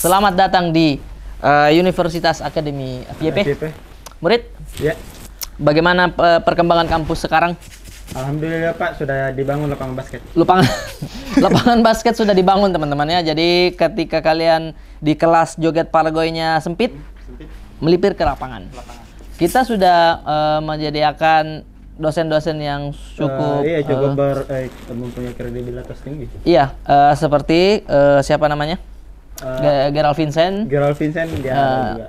Selamat datang di uh, Universitas Akademi FYP. Murid? Ya. Bagaimana perkembangan kampus sekarang? Alhamdulillah Pak sudah dibangun lapangan basket. Lapangan lapangan basket sudah dibangun teman-teman ya. Jadi ketika kalian di kelas joget paragoinya sempit, sempit. melipir ke lapangan. lapangan. Kita sudah uh, menyediakan dosen-dosen yang cukup uh, iya cukup uh, ber, eh, mempunyai kredibilitas tinggi. Iya, uh, seperti uh, siapa namanya? uh, Gerald Vincent. Gerald Vincent uh, juga.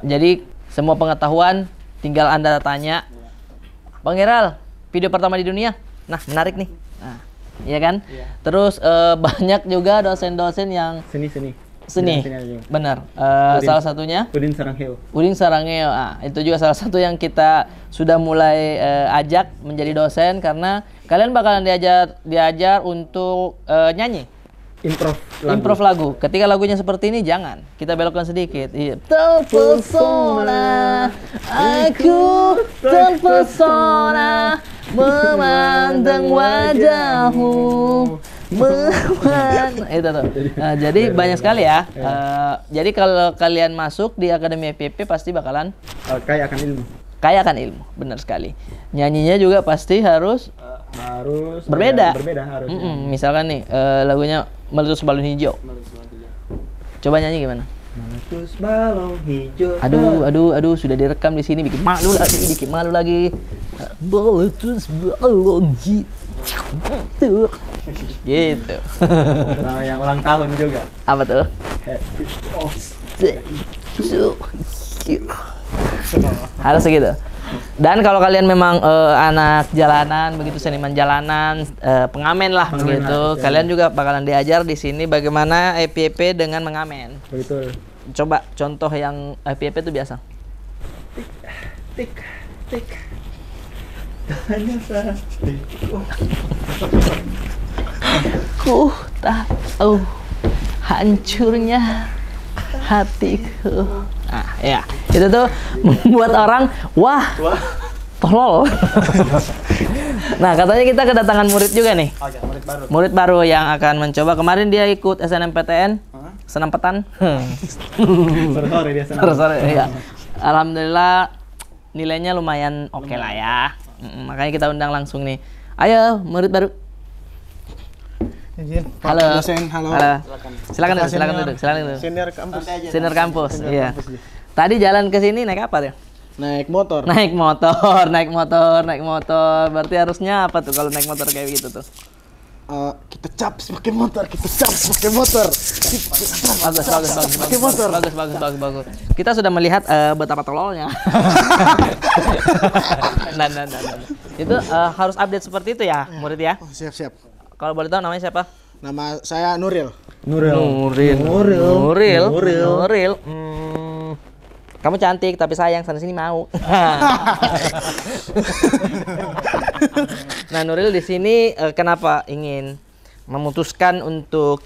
Jadi semua pengetahuan tinggal Anda tanya. Bang Gerald, video pertama di dunia. Nah, menarik nih. Nah, iya kan? Yeah. Terus uh, banyak juga dosen-dosen yang seni-seni seni. Benar. Uh, salah satunya Udin Sarangheo. Udin Sarangheo. Ah, itu juga salah satu yang kita sudah mulai uh, ajak menjadi dosen karena kalian bakalan diajar diajar untuk uh, nyanyi improv lagu. Improv lagu. Ketika lagunya seperti ini jangan. Kita belokkan sedikit. Iya. Terpesona aku terpesona memandang wajahmu meman itu tuh. Nah, jadi banyak sekali ya. Uh, jadi kalau kalian masuk di Akademi FPP pasti bakalan kayak akan ilmu kayakan ilmu benar sekali nyanyinya juga pasti harus uh, harus berbeda berbeda harus mm -mm. misalkan nih uh, lagunya meletus balon hijau coba nyanyi gimana meletus balon hijau aduh aduh aduh sudah direkam di sini bikin malu lagi bikin malu lagi meletus balon hijau gitu nah, yang ulang tahun juga apa tuh Happy harus segitu dan kalau kalian memang uh, anak jalanan begitu seniman jalanan uh, pengamen lah pengamen begitu iya. kalian juga bakalan diajar di sini bagaimana EPP dengan mengamen begitu coba contoh yang EPP itu biasa tik tik tik hanya ku tahu hancurnya hatiku ah ya itu tuh membuat orang wah, wah. tolol. nah katanya kita kedatangan murid juga nih. oh, ya, murid baru. Murid baru yang akan mencoba kemarin dia ikut SNMPTN huh? senam petan. sore sore dia iya. Alhamdulillah nilainya lumayan oke okay lah ya. Makanya kita undang langsung nih. Ayo murid baru. Halo. Dosen, halo. halo. Silakan. Silakan silakan duduk, silakan duduk. Senior kampus. Senior kampus. Senior iya. kampus. Iya. Tadi jalan ke sini naik apa tuh? Naik motor. Naik motor, naik motor, naik motor. Berarti harusnya apa tuh kalau naik motor kayak gitu tuh? Uh, kita cap pakai motor, kita cap pakai motor. bagus, bagus, bagus, motor. Bagus, bagus, bagus, bagus. Kita sudah melihat uh, betapa tololnya. nah, nah, nah, nah. Itu uh, harus update seperti itu ya, murid ya. Oh, siap, siap. Kalau boleh tahu namanya siapa? Nama saya Nuril. Nuril. Nuril. Nuril. Nuril. Nuril. Nuril. Nuril. Hmm kamu cantik tapi sayang sana sini mau. nah Nuril di sini uh, kenapa ingin memutuskan untuk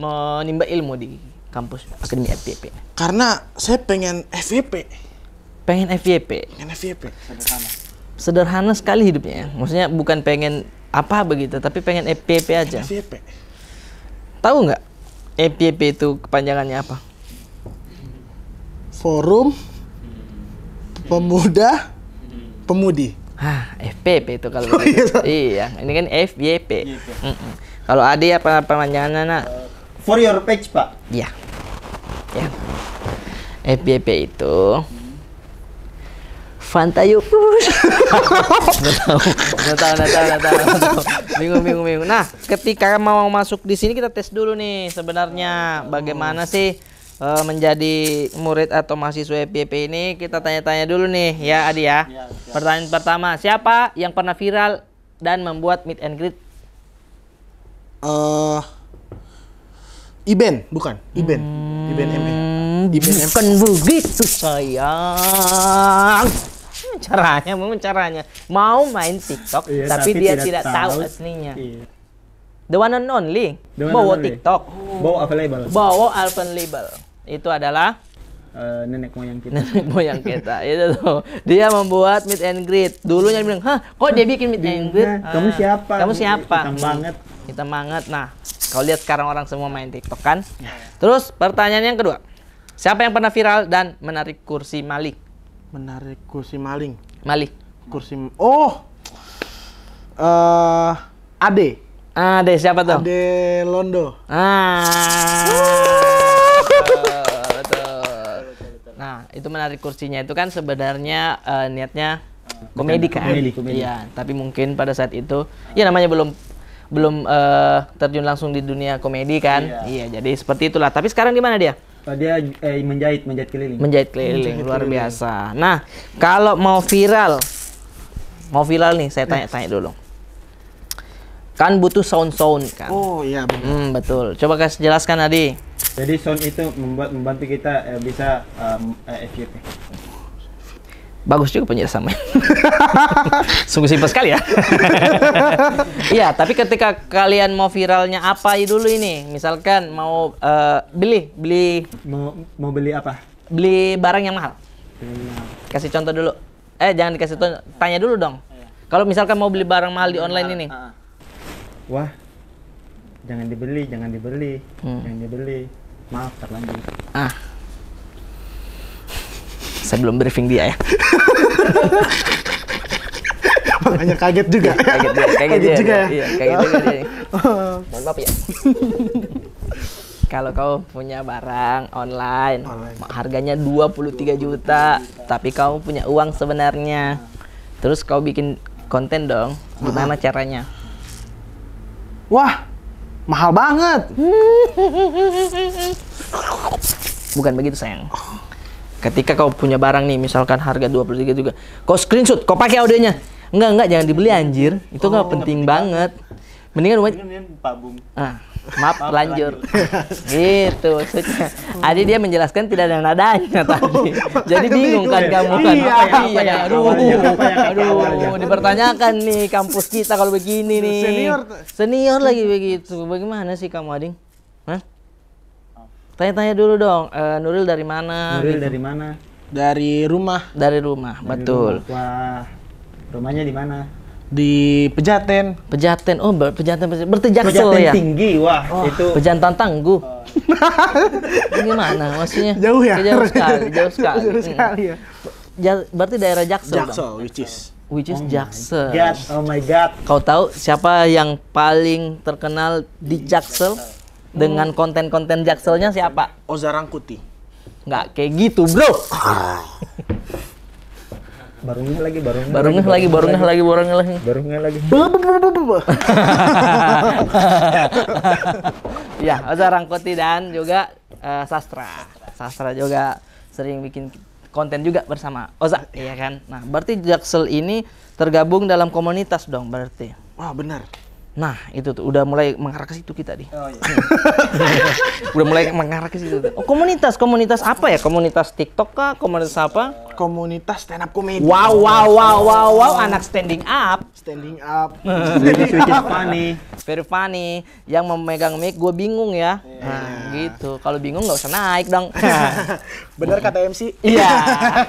menimba ilmu di kampus Akademi FVp? Karena saya pengen FVp, Pengen FVp, Pengen FVp, Sederhana. Sederhana sekali hidupnya. Maksudnya bukan pengen apa begitu, tapi pengen FVp aja. FYP. Tahu nggak FVp itu kepanjangannya apa? Forum Pemuda Pemudi. Hah, FPP itu kalau oh, iya. begitu. iya. Ini kan FYP. Iya, mm Kalau ada ya pemanjangannya nak? for your page, Pak. Iya. Ya. FYP itu Fanta yuk. tahu, nggak tahu, nggak tahu, nggak tahu, tahu. Bingung, bingung, bingung. Nah, ketika mau masuk di sini kita tes dulu nih sebenarnya bagaimana sih uh, menjadi murid atau mahasiswa FPP ini kita tanya-tanya dulu nih ya Adi ya. ya Pertanyaan pertama, siapa yang pernah viral dan membuat meet and greet? Uh, Iben, bukan Iben. Hmm, Iben ME. Iben ME. Bukan begitu sayang. Caranya, mau caranya. Mau main TikTok iya, tapi, tapi dia tidak, tidak tahu, tahu aslinya. Iya. The one and only. one Bawa and TikTok. Oh. Bawa Label. Bawa Label. Itu adalah Uh, nenek moyang kita. Nenek moyang kita. itu tuh. Dia membuat meet and greet. Dulunya bilang, "Hah, kok dia bikin meet and greet? kamu ah, siapa? Kamu siapa?" Kita banget. Kita banget. Nah, kau lihat sekarang orang semua main TikTok kan? Ya. Terus pertanyaan yang kedua. Siapa yang pernah viral dan menarik kursi maling? Menarik kursi maling. Maling. Kursi Oh. Eh, uh, Ade. Ade siapa tuh? Ade Londo. Ah. Betul, Nah, itu menarik kursinya itu kan sebenarnya uh, niatnya komedi kan? Komedi, Iya, tapi mungkin pada saat itu ya namanya belum belum uh, terjun langsung di dunia komedi kan? Iya. iya, jadi seperti itulah. Tapi sekarang di mana dia? Dia eh, menjahit, menjahit keliling. Menjahit keliling, menjahit luar biasa. Nah, kalau mau viral, mau viral nih, saya tanya-tanya dulu. Kan butuh sound-sound kan. Oh iya benar. Hmm, betul. Coba kasih jelaskan Adi. Jadi sound itu membuat membantu kita eh, bisa um, eh, FYP. Bagus juga penjelasannya. Sungguh simpel sekali ya. Iya, tapi ketika kalian mau viralnya apa dulu ini? Misalkan mau uh, beli, beli mau, mau beli apa? Beli barang yang mahal. Kasih contoh dulu. Eh, jangan dikasih Tanya dulu dong. Iya. Kalau misalkan mau beli barang mahal di online nah, ini, ah, ah wah jangan dibeli jangan dibeli hmm. jangan dibeli maaf terlanjur ah saya belum briefing dia ya makanya kaget juga iya, kaget, dia, kaget, kaget dia, juga ya iya, kaget juga dia oh. mohon maaf ya kalau kau punya barang online, online. harganya 23 juta tapi kau punya uang sebenarnya terus kau bikin konten dong gimana caranya Wah, mahal banget. Bukan begitu sayang. Ketika kau punya barang nih, misalkan harga dua 23 juga, kau screenshot, kau pakai audionya. Enggak, enggak, jangan dibeli anjir. Itu oh, penting, penting, penting banget. Mendingan umat Mendingan Pak Bung. Ah, maaf, maaf lanjut. gitu maksudnya. Adi dia menjelaskan tidak ada nadanya oh, tadi. Jadi bingung kan ya? kamu kan. Iya, apa iya? ya, Aduh, ya? Ya? aduh, dipertanyakan nih kampus kita kalau begini nih. Senior. Senior lagi begitu. Bagaimana sih kamu, Ading? Hah? Tanya-tanya dulu dong, uh, Nuril dari mana? Nuril dari mana? Dari rumah. Dari rumah, betul. Wah, rumahnya di mana? di Pejaten. Pejaten. Oh, Pejaten. Pejaten, berarti Pejaten ya. tinggi. Wah, oh, itu. Pejantan tangguh. Oh. Ini Gimana maksudnya? Jauh ya? Jauh sekali, jauh sekali. Jauh sekali ya. Ja, berarti daerah Jaksel. Jaksel, dong? which is which is oh Jaksel. My God. Oh my god. Kau tahu siapa yang paling terkenal di Jaksel dengan konten-konten Jakselnya siapa? ozarangkuti Nggak kayak gitu, Bro. barungnya lagi barungnya barungnya lagi barungnya lagi barungnya lagi barungnya lagi ya Oza Rangkoti dan juga uh, sastra sastra juga sering bikin konten juga bersama Oza iya kan nah berarti Jaksel ini tergabung dalam komunitas dong berarti wah benar Nah, itu tuh udah mulai mengarah ke situ kita nih. Oh, iya. udah mulai mengarah ke situ. Oh, komunitas, komunitas apa ya? Komunitas TikTok kah? Komunitas apa? komunitas stand up comedy. Wow, wow, wow, wow, wow, anak standing up. Standing up. Hmm. Jadi is funny. Very funny. Yang memegang mic gue bingung ya. Yeah. Nah, gitu. Kalau bingung nggak usah naik dong. Bener kata MC. Iya.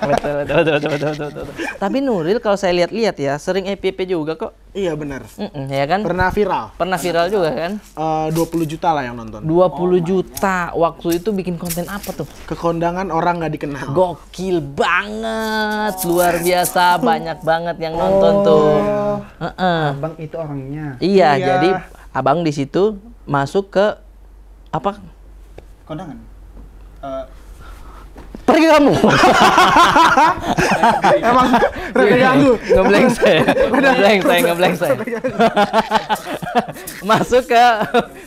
betul, betul, betul, betul, betul, betul, Tapi Nuril kalau saya lihat-lihat ya, sering EPP juga kok. Iya benar. Mm -mm, ya kan? Pernah viral. Pernah viral juga kan? Eh, uh, 20 juta lah yang nonton. 20 oh, juta. Waktu itu bikin konten apa tuh? Kekondangan orang nggak dikenal. Gokil banget banget, luar biasa banyak banget yang nonton oh. tuh. Uh -uh. Abang itu orangnya. Iya, iya. jadi abang di situ masuk ke apa? Kondangan. Uh. Pergi kamu. Emang iya, iya. rada ganggu. Ngeblank saya. Ngeblank saya, ngeblank saya. masuk ke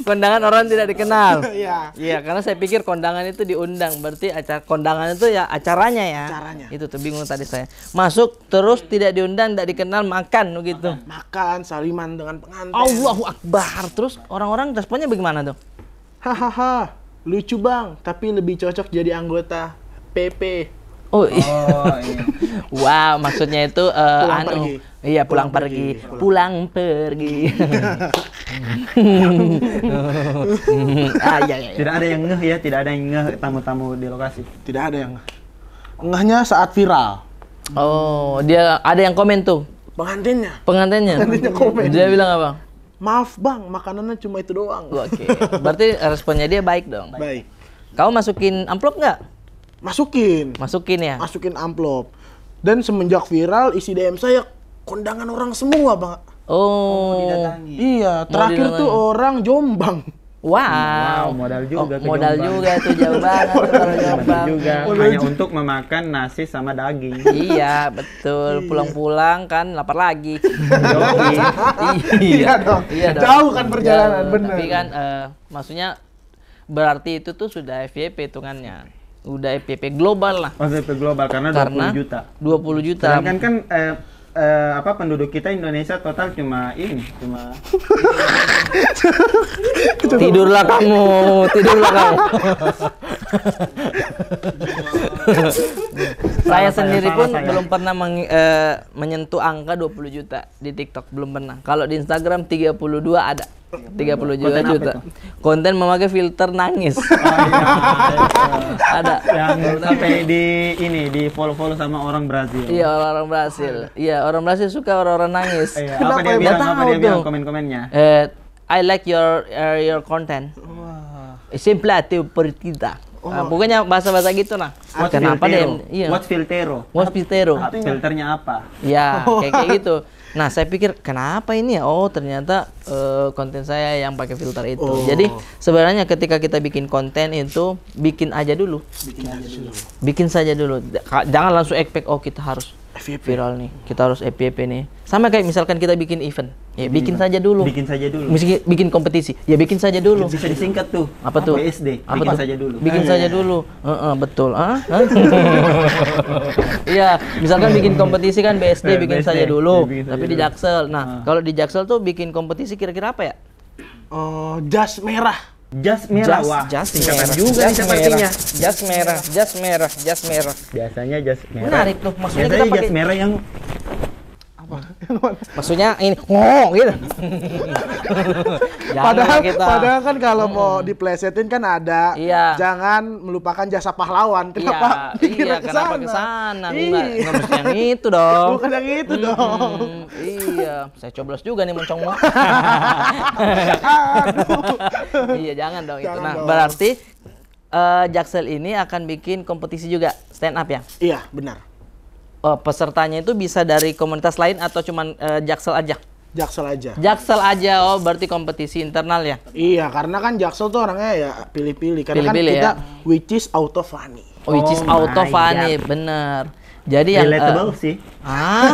kondangan orang tidak dikenal. Iya. Iya, karena saya pikir kondangan itu diundang, berarti acara kondangan itu ya acaranya ya. Acaranya. Itu tuh bingung tadi saya. Masuk terus tidak diundang, tidak dikenal, makan gitu. Makan, makan saliman dengan pengantin. Allahu Akbar. Terus orang-orang responnya bagaimana tuh? Hahaha, lucu bang, tapi lebih cocok jadi anggota PP. Oh, iya. oh iya. wow, maksudnya itu uh, pulang anu. Pergi. Iya, pulang, pulang pergi. pergi. Pulang pergi. ah, iya, iya, iya. Tidak ada yang ngeh ya, tidak ada yang ngeh tamu-tamu di lokasi. Tidak ada yang ngehnya saat viral. Oh, dia ada yang komen tuh. Pengantinnya. Pengantinnya. Pengantinnya komen. Dia bilang apa? Maaf bang, makanannya cuma itu doang. Oke. Okay. Berarti responnya dia baik dong. Baik. Kau masukin amplop nggak? masukin masukin ya masukin amplop dan semenjak viral isi DM saya kondangan orang semua bang oh, oh iya terakhir tuh orang Jombang Wow. wow, modal juga oh, modal juga tuh jauh banget tuh Juga. Hanya untuk memakan nasi sama daging. iya, betul. Iya. Pulang-pulang kan lapar lagi. Iya. Iya, iya. dong. Iya dong. Jauh kan perjalanan, benar. Tapi kan uh, maksudnya berarti itu tuh sudah FYP hitungannya udah EPP global lah. Oh, EPP global karena, karena 20 juta. 20 juta. Sedangkan kan eh, eh, apa penduduk kita Indonesia total cuma ini, cuma Tidurlah kamu, tidurlah kamu. saya sendiri pun saya. belum pernah meng, e, eh, menyentuh angka 20 juta di TikTok, belum pernah. Kalau di Instagram 32 ada. 30 juta konten juta. Konten memakai filter nangis. Oh, iya, ada. Yang sampai di ini di follow-follow sama orang Brazil. Iya, orang Brazil. Iya, orang Brazil suka orang-orang nangis. Iya, Kenapa ya? apa dia bilang? Apa dia bilang komen-komennya? Eh, I like your uh, your content. Wow. Simple aja per kita. Oh. Uh, pokoknya bahasa-bahasa gitu nah. What Kenapa deh? Iya. What filtero? What filtero? What filternya apa? Ya, kayak, -kaya gitu. Nah, saya pikir kenapa ini ya? Oh, ternyata uh, konten saya yang pakai filter itu. Oh. Jadi sebenarnya ketika kita bikin konten itu bikin aja dulu. Bikin, bikin aja dulu. Bikin saja dulu. Jangan langsung expect oh kita harus FYP. E viral nih kita harus FYP e nih sama kayak misalkan kita bikin event ya hmm. bikin hmm. saja dulu bikin saja dulu bikin, bikin kompetisi ya bikin saja ya, dulu bisa disingkat tuh apa, apa tuh BSD apa bikin tuh? saja dulu bikin saja ah. dulu uh, uh, betul ah, ah. iya misalkan bikin kompetisi kan BSD eh, bikin BSD. saja dulu ya, bikin tapi saja di Jaksel nah uh. kalau di Jaksel tuh bikin kompetisi kira-kira apa ya uh, jas merah Jas merah, wah. Jas merah. juga jas sepertinya. Jas merah, jas merah, jas merah. Biasanya jas merah. Menarik tuh, maksudnya Biasanya kita pakai jas merah yang apa? Maksudnya ini ngong gitu. padahal kita. padahal kan kalau hmm. mau diplesetin kan ada iya. jangan melupakan jasa pahlawan. Iya, kenapa? Iya, iya kesana? kenapa ke sana? Iya. Enggak mesti yang itu dong. Bukan yang itu hmm, dong. Iya, saya coblos juga nih moncong iya, jangan dong jangan itu. Nah, dong. berarti uh, Jaksel ini akan bikin kompetisi juga stand up ya? Iya, benar uh, pesertanya itu bisa dari komunitas lain atau cuman uh, Jaksel aja? Jaksel aja. Jaksel aja, oh berarti kompetisi internal ya? Iya, karena kan Jaksel tuh orangnya ya pilih-pilih. Karena pilih -pilih kan kita ya? which is out of funny. Oh, which is oh, out of nah, funny, God. Iya. bener. Jadi yang relatable uh, sih. Ah?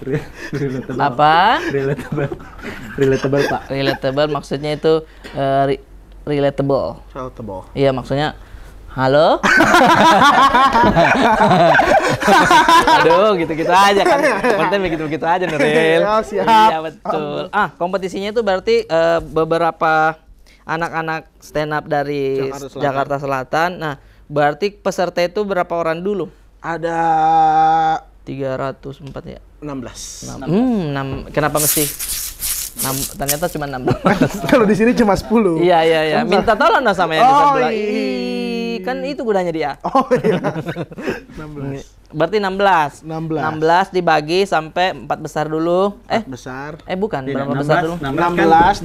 relatable. Apa? Relatable. Relatable, Pak. Relatable maksudnya itu uh, relatable. Relatable. Iya, maksudnya Halo? Aduh, gitu-gitu aja kan. Konten begitu gitu aja, Nuril. Oh, siap. Iya, betul. Ah, kompetisinya itu berarti uh, beberapa anak-anak stand up dari Jakarta Selatan. Jakarta Selatan. Nah, berarti peserta itu berapa orang dulu? Ada 304 ya. 16. 16. Hmm, 6. Kenapa mesti 6, ternyata cuma 16. Kalau di sini cuma 10. Iya, iya, iya. Minta tolong sama yang oh, di sebelah. Iya. Kan itu gunanya dia. Oh iya. 16. Berarti 16. 16. 16 dibagi sampai empat besar dulu. 4 eh besar. Eh bukan, Tidak, berapa 16, besar dulu?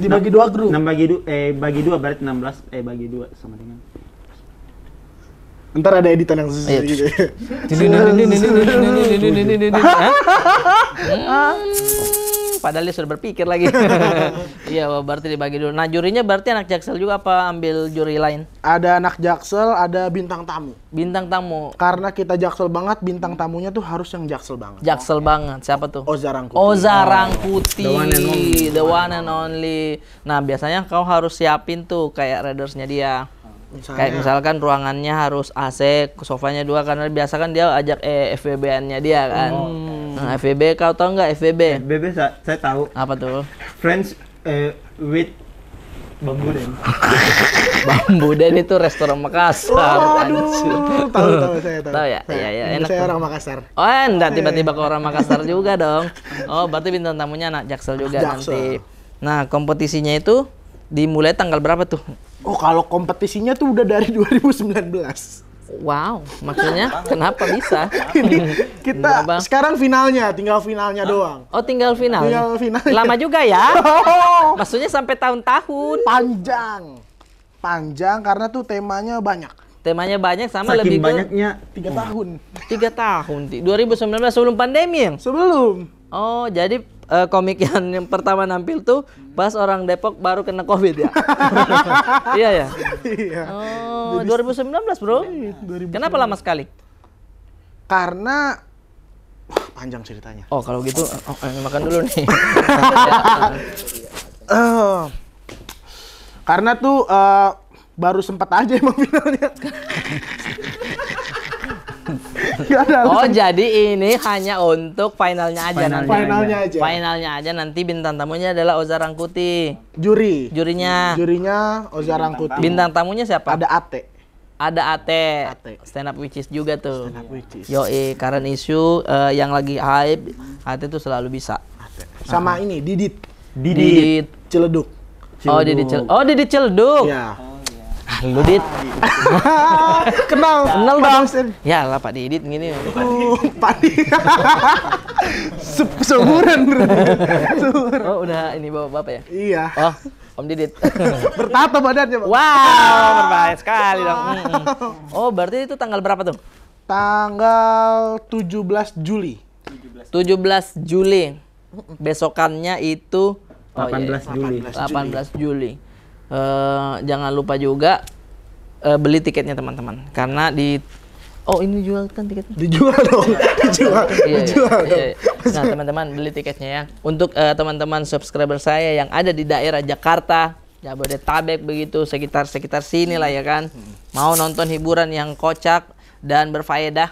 16, 16 kan, dibagi 2 grup. 6 bagi 2 eh bagi 2 berarti 16 eh bagi 2 sama dengan Ntar ada editan yang susah gitu. Ini ini ini ini ini ini ini ini ini ini Padahal dia sudah berpikir lagi. Iya, berarti dibagi dulu. Nah, jurinya berarti anak Jaksel juga apa ambil juri lain? Ada anak Jaksel, ada bintang tamu. Bintang tamu. Karena kita Jaksel banget, bintang tamunya tuh harus yang Jaksel banget. Jaksel oh. banget. Siapa tuh? Ozarang Kuti. Ozarang Kuti. Oh. The The one and only. Nah, biasanya kau harus siapin tuh kayak readersnya dia misalnya. kayak misalkan ruangannya harus AC sofanya dua karena biasa kan dia ajak eh, FVB nya dia kan oh, nah, kau tau nggak FVB? FVB saya, saya tahu apa tuh Friends eh, with Bambu Den. Bambu Den itu restoran Makassar. Oh, aduh. Tahu tahu saya tahu. Tahu ya? Iya ya, enak. Saya orang Makassar. Oh, enggak iya, tiba-tiba ke iya. orang Makassar juga dong. Oh, berarti bintang tamunya anak Jaksel juga Jaksel. nanti. Nah, kompetisinya itu dimulai tanggal berapa tuh? Oh, kalau kompetisinya tuh udah dari 2019. Wow, maksudnya kenapa bisa? Ini hmm. kita sekarang finalnya, tinggal finalnya doang. Oh, tinggal final. Tinggal final. Lama juga ya? Oh. maksudnya sampai tahun-tahun. Panjang. Panjang karena tuh temanya banyak. Temanya banyak sama Saking lebih banyaknya ke... tiga hmm. tahun. Tiga tahun. 2019 sebelum pandemi yang? Sebelum. Oh, jadi uh, komik yang, yang pertama nampil tuh pas orang Depok baru kena Covid ya. iya ya. Iya. Oh, 2019, Bro. Iya, Kenapa lama sekali? Karena panjang ceritanya. Oh, kalau gitu oh, eh, makan dulu nih. uh, karena tuh uh, baru sempat aja emang finalnya. ada Oh jadi ini hanya untuk finalnya aja finalnya nanti. Finalnya aja. Finalnya aja nanti bintang tamunya adalah Oza Rangkuti. Juri. Jurinya. Jurinya Oza Rangkuti. Bintang tamunya siapa? Ada Ate. Ada Ate. Ate. Stand up witches juga tuh. Stand up witches. eh, current issue uh, yang lagi hype, Ate tuh selalu bisa. Ate. Sama uh ah. -huh. ini Didit. Didit. Didit. Ciledug. Oh Didit Ciledug. Oh Didit Ciledug. Iya. Yeah. Halo, dit. Kenal. Kenal dong. Ya lah Pak Didit gini. Oh, Pak Didit. Seumuran Oh, udah ini bawa bapak ya? Iya. Oh, Om Didit. Bertato badannya, Pak. Wow, berbahaya sekali dong. Mm, mm. Oh, berarti itu tanggal berapa tuh? Tanggal 17 Juli. 17 Juli. Besokannya itu 18 iya. Juli. 18 Juli uh, jangan lupa juga uh, beli tiketnya teman-teman karena di Oh ini jual kan tiketnya? Dijual dong, dijual, iya, dijual iya, iya. iya, iya. Nah teman-teman beli tiketnya ya. Untuk uh, teman-teman subscriber saya yang ada di daerah Jakarta, Jabodetabek begitu, sekitar sekitar sini lah ya kan. Mau nonton hiburan yang kocak dan berfaedah,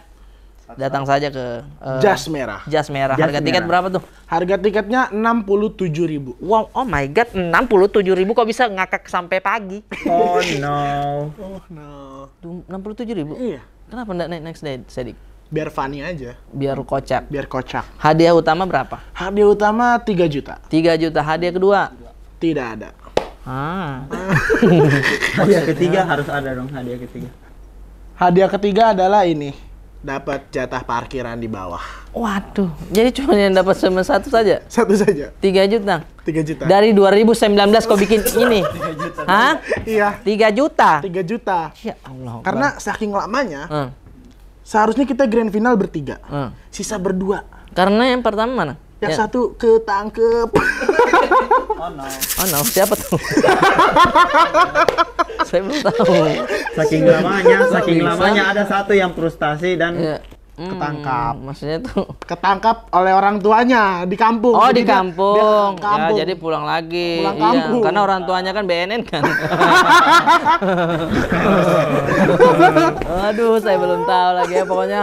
datang saja ke uh, Jas Merah. Jas Merah. Harga merah. tiket berapa tuh? Harga tiketnya 67.000. Wow, oh my god, 67.000 kok bisa ngakak sampai pagi? Oh no. oh no. 67.000? Iya. Kenapa enggak naik next day, Sedik? Biar funny aja. Biar kocak. Biar kocak. Hadiah utama berapa? Hadiah utama 3 juta. 3 juta. Hadiah kedua? Tidak ada. Ah. hadiah ketiga harus ada dong hadiah ketiga. Hadiah ketiga adalah ini dapat jatah parkiran di bawah. Waduh, jadi cuma yang dapat cuma satu saja? Satu saja. Tiga juta. Tiga juta. Dari 2019 kau bikin ini. Tiga juta. Hah? Iya. Tiga juta. Tiga juta. Ya Allah. Karena saking lamanya, hmm. seharusnya kita grand final bertiga. Hmm. Sisa berdua. Karena yang pertama mana? Yang ya. satu ketangkep. Oh no. Oh no, siapa tuh? Saya belum tahu. Saking lamanya, saking lamanya ada satu yang frustasi dan ya. Hmm, ketangkap. Maksudnya tuh ketangkap oleh orang tuanya di kampung. Oh, di kampung. Dia, dia ya, kampung. Ya, jadi pulang lagi. Pulang iya, kampung. Karena orang tuanya kan BNN kan. Aduh, saya belum tahu lagi ya pokoknya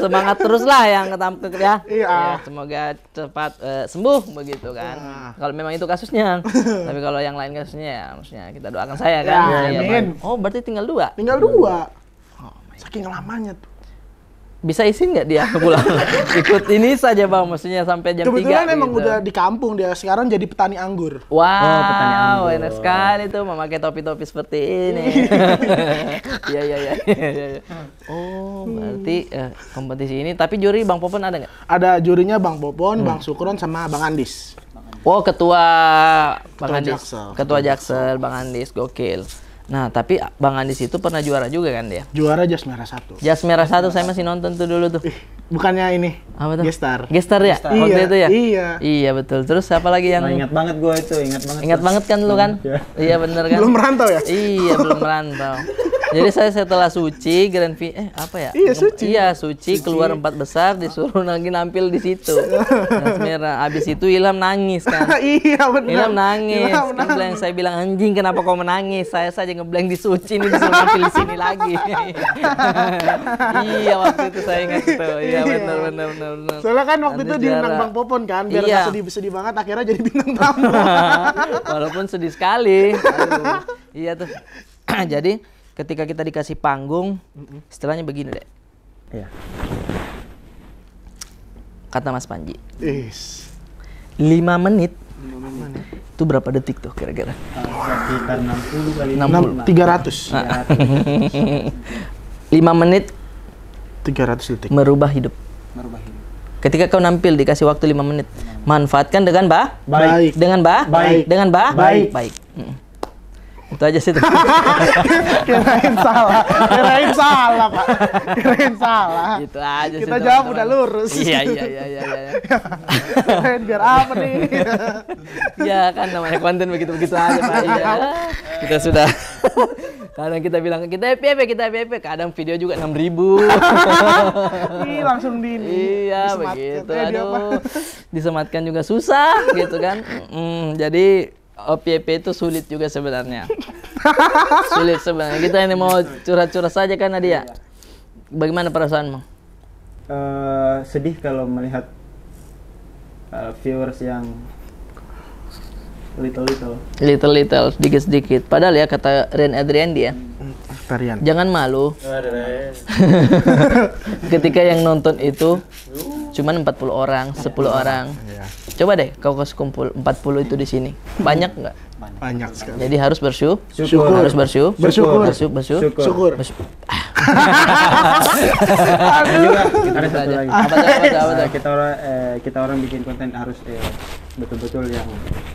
semangat terus lah yang ketampuk ya. Iya. Ya, semoga cepat uh, sembuh begitu kan. Ya. Kalau memang itu kasusnya. Tapi kalau yang lain kasusnya ya maksudnya kita doakan saya kan. Ya, ya, ya, oh berarti tinggal dua? Tinggal dua. Oh, Saking lamanya tuh bisa isi nggak dia pulang ikut ini saja bang maksudnya sampai jam tiga. kebetulan memang gitu. udah di kampung dia sekarang jadi petani anggur wow oh, petani anggur. enak sekali tuh memakai topi-topi seperti ini iya iya iya oh berarti eh, kompetisi ini tapi juri bang Popon ada nggak ada jurinya bang Popon hmm. bang Sukron sama bang Andis Oh ketua, ketua Bang Andis, Jaksel. ketua Jaksel Bang Andis, gokil. Nah, tapi Bang Andis itu pernah juara juga kan dia? Juara Jas Merah satu. Jas Merah satu saya masih nonton tuh dulu tuh. bukannya ini. Apa tuh? Gestar. Gestar ya? Gestar. Waktu iya, itu ya? Iya. Iya, betul. Terus siapa lagi yang nah, ingat banget gue itu, ingat banget. Ingat banget kan lu kan? Iya. iya, bener kan? Belum merantau ya? Iya, belum merantau. Jadi saya setelah suci Grand V eh apa ya? Iya suci. Iya suci, suci. keluar empat besar disuruh lagi nampil di situ. merah. Abis itu Ilham nangis kan. iya benar. Ilham nangis. Ilham kan nangis. saya bilang anjing kenapa kau menangis? Saya saja ngeblank di suci ini disuruh nampil di sini lagi. iya waktu itu saya ingat itu. Iya, iya. benar benar benar. Soalnya kan waktu itu diundang Bang Popon kan biar iya. sedih sedih banget akhirnya jadi bintang tamu. Walaupun sedih sekali. Aduh. Iya tuh. Jadi ketika kita dikasih panggung, mm setelahnya begini deh. Iya. Kata Mas Panji. Is. 5 menit. 5 menit. Itu berapa detik tuh kira-kira? Sekitar enam 60 kali 60. 300. 300. 5 menit 300 detik. Merubah hidup. Merubah hidup. Ketika kau nampil dikasih waktu lima menit, manfaatkan dengan bah baik, dengan bah baik, dengan bah baik. baik. baik. Mm. Itu aja sih. kirain salah, kirain salah pak, kirain salah. Itu aja. Kita sih, jawab teman. udah lurus. Iya iya iya iya. iya. kirain biar apa nih? ya kan namanya konten begitu begitu aja pak. Iya. iya. Kita sudah. Kadang kita bilang kita FPP, kita FPP. Kadang video juga enam ribu. Ih langsung di. Iya begitu. Aduh, disematkan juga susah gitu kan. Mm, jadi OPP itu sulit juga sebenarnya. sulit sebenarnya. Kita ini mau curhat-curhat saja kan Nadia. Bagaimana perasaanmu? Uh, sedih kalau melihat uh, viewers yang little little. Little little, sedikit sedikit. Padahal ya kata Ren Adrian dia. Ya. Tarian. Jangan malu. Ketika yang nonton itu cuman 40 orang, 10 orang. Iya. Coba deh kau kasih kumpul 40 itu di sini. Banyak nggak? Banyak sekali. Jadi harus bersyukur, syukur. harus bersyukur, bersyukur, bersyukur, bersyukur. syukur. bersyukur. juga ada satu lagi. Apa, apa, apa, kita orang eh, kita orang bikin konten harus eh, betul-betul yang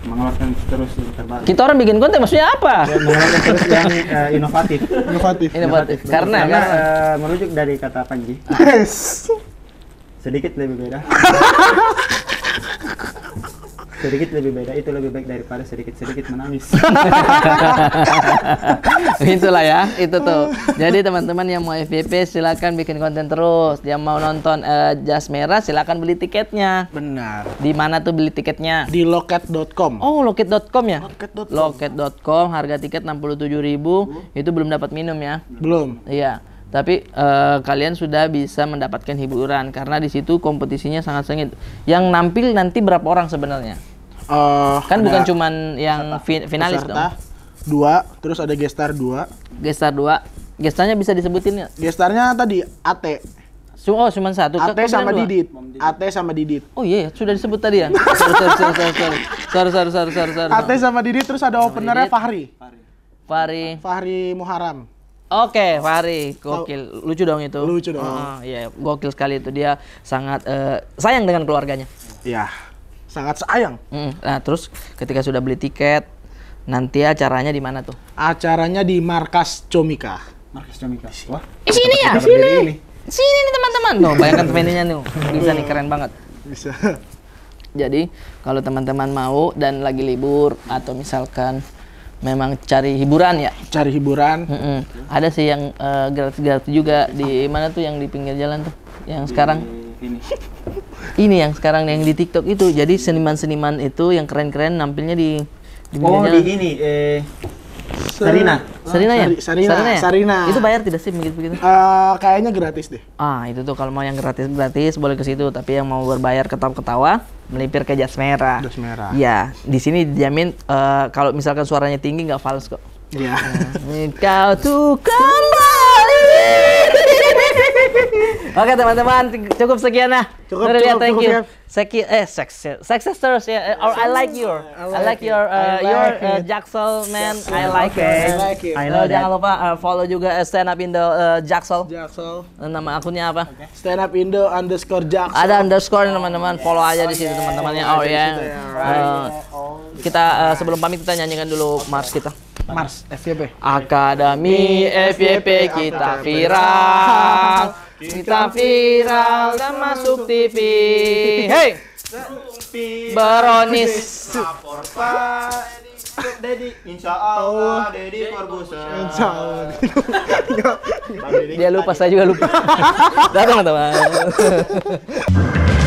mengeluarkan terus yang terbaru. Kita orang bikin konten maksudnya apa? Ya, mengeluarkan terus yang eh, inovatif. Inovatif. Inovatif. Karena, karena ya. eh, merujuk dari kata Panji. Yes. Sedikit lebih beda. sedikit lebih beda itu lebih baik daripada sedikit sedikit menangis itulah ya itu tuh jadi teman-teman yang mau FVP silakan bikin konten terus yang mau nonton uh, jas merah silakan beli tiketnya benar di mana tuh beli tiketnya di loket.com oh loket.com ya loket.com harga tiket enam 67.000 ribu uh. itu belum dapat minum ya belum iya tapi uh, kalian sudah bisa mendapatkan hiburan karena di situ kompetisinya sangat sengit. Yang nampil nanti berapa orang sebenarnya? uh, kan bukan cuman yang peserta, finalis peserta, dong. Dua, terus ada gestar dua. Gestar dua, gestarnya bisa disebutin ya? Gestarnya tadi AT. Oh, cuma satu. ate sama Didit. ate sama Didit. Oh iya, yeah. sudah disebut tadi ya. sorry, sorry, sorry, sorry, sorry, sorry, sorry, sorry. AT sama Didit terus ada openernya Fahri. Fahri. Fahri Muharam. Oke, okay, Fahri, gokil, lucu dong itu. Lucu dong. Ah, iya, yeah, gokil sekali itu dia sangat uh, sayang dengan keluarganya. Iya. Yeah sangat sayang. Nah, terus ketika sudah beli tiket, nanti acaranya di mana tuh? Acaranya di markas Comika. Markas Comika. Wah. Di sini ya? Di sini. Sini nih teman-teman. Tuh, bayangkan venue-nya nih. Bisa nih hmm. keren banget. Bisa. Jadi, kalau teman-teman mau dan lagi libur atau misalkan memang cari hiburan ya cari hiburan mm -mm. ada sih yang eh, gratis-gratis uh, juga di mana tuh yang di pinggir jalan tuh yang di sekarang ini ini yang sekarang yang di TikTok itu jadi seniman-seniman itu yang keren-keren nampilnya di, di oh di ini eh Sarina. Sarina ya? Sarina. Sarina. ya? Sarina. Itu bayar tidak sih begitu begitu? Uh, kayaknya gratis deh. Ah, itu tuh kalau mau yang gratis gratis boleh ke situ, tapi yang mau berbayar ketawa-ketawa melipir ke jas merah. Jas merah. Iya, di sini dijamin uh, kalau misalkan suaranya tinggi nggak fals kok. Iya. Yeah. Kau tuh kembali. Oke teman-teman, cukup sekian lah Cukup, cukup cukup, thank you. Seki, eh, success, success terus ya. Or I like your, I uh, like, your, uh, your uh, man. Yes, I like okay. it. I like it. I know uh, jangan lupa uh, follow juga uh, stand up Indo uh, Jaksel. Jaksel. Uh, nama akunnya apa? Okay. Stand up Indo underscore Jaksel. Ada underscore teman-teman, follow aja oh, di situ teman-temannya. Oh ya. Yeah. Uh, kita uh, sebelum pamit kita nyanyikan dulu okay. Mars kita. Mars FYP. Akademi FYP kita viral. Kita viral dan masuk TV. Hey. Beronis. Lapor Pak. Dedi, insya Allah, Dedi Corbuzier. Insya Allah. Dia lupa, saya juga lupa. Datang teman.